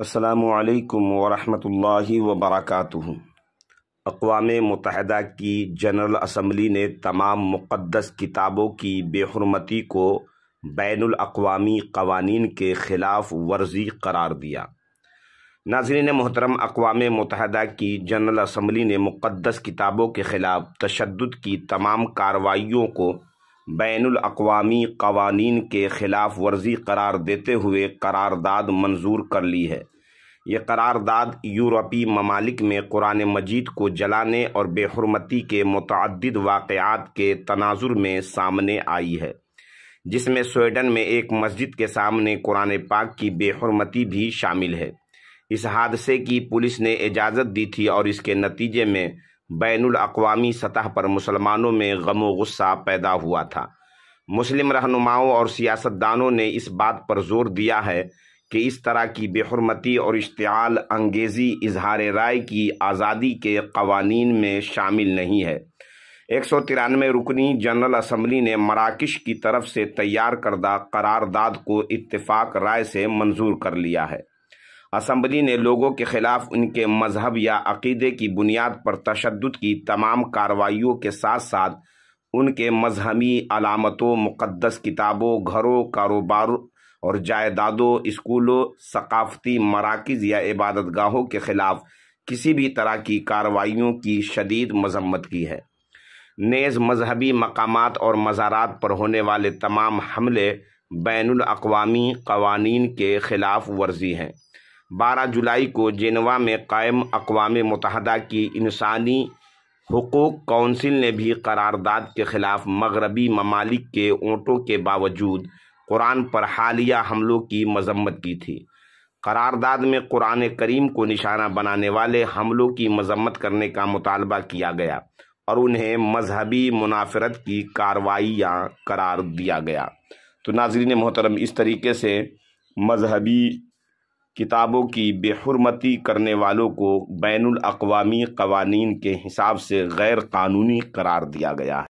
असलकम वरहमल वबरक अकवाम मतहदा की जनरल असम्बली ने तमाम मुक़दस किताबों की बेहरमती को बैन अवी कवानीन के ख़िलाफ़ वर्जी करार दिया नाजरीन मोहतरम अकवा मतहदा की जनरल असम्बली ने मुक़दस किताबों के ख़िलाफ़ तशद की तमाम कार्रवाइयों को बैन अवी कवानीन के ख़िलाफ़ वर्जी करार देते हुए करारदाद मंजूर कर ली है ये करारदाद यूरोपी ममालिक में कुरान मजीद को जलाने और बेहरमती के मतद वाक़ात के तनाजुर में सामने आई है जिसमें स्वीडन में एक मस्जिद के सामने कुरान पाक की बेहरमती भी शामिल है इस हादसे की पुलिस ने इजाज़त दी थी और इसके नतीजे में बैन अवी सतह पर मुसलमानों में गम व गुस्सा पैदा हुआ था मुस्लिम रहनुमाओं और सियासतदानों ने इस बात पर जोर दिया है कि इस तरह की बेहरमती और इश्तियाल अंगेज़ी इजहार राय की आज़ादी के कवानीन में शामिल नहीं है एक सौ तिरानवे रुकनी जनरल असम्बली ने मराकश की तरफ से तैयार करदा करारदाद को इतफाक़ राय से मंजूर कर लिया है असम्बली ने लोगों के खिलाफ उनके मजहब या अकीदे की बुनियाद पर तशद की तमाम कार्रवाइयों के साथ साथ उनके मजहमी अलामतों मुक़दस किताबों घरों कारोबार और जायदादों स्कूलों सकाफती मराकज़ या इबादत गाहों के ख़िलाफ़ किसी भी तरह की कार्रवाइयों की शदीद मजम्मत की है नेज़ मजहबी मकाम और मज़ारात पर होने वाले तमाम हमले बैन अवी कवानीन के ख़िलाफ़ वर्जी हैं बारह जुलाई को जेनवा में कायम अकवाम मतहदा की इंसानी हकूक़ कौंसिल ने भी करारदाद के ख़िलाफ़ मगरबी ममालिक के ओटों के बावजूद कुरान पर हालिया हमलों की मजम्मत की थी करारदाद में कुरान करीम को निशाना बनाने वाले हमलों की मजम्मत करने का मुतालबा किया गया और उन्हें मजहबी मुनाफरत की कार्रवाइयाँ करार दिया गया तो नाजरीन मोहतरम इस तरीके से मजहबी किताबों की बेहरमती करने वालों को बैन अवी कवानीन के हिसाब से गैर क़ानूनी क़रार दिया गया है